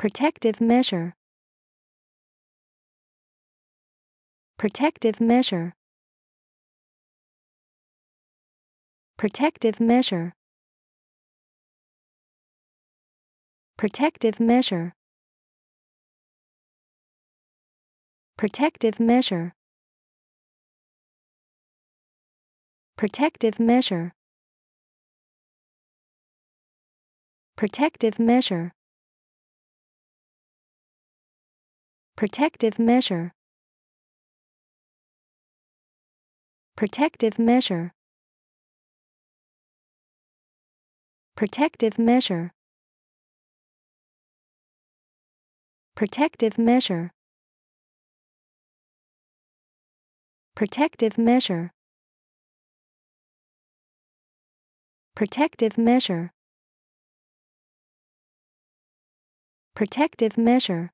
Protective measure. Protective measure. Protective measure. Protective measure. Protective measure. Protective measure. Protective measure. Protective measure. Protective measure. Protective measure. Protective measure. Protective measure. Protective measure. Protective measure.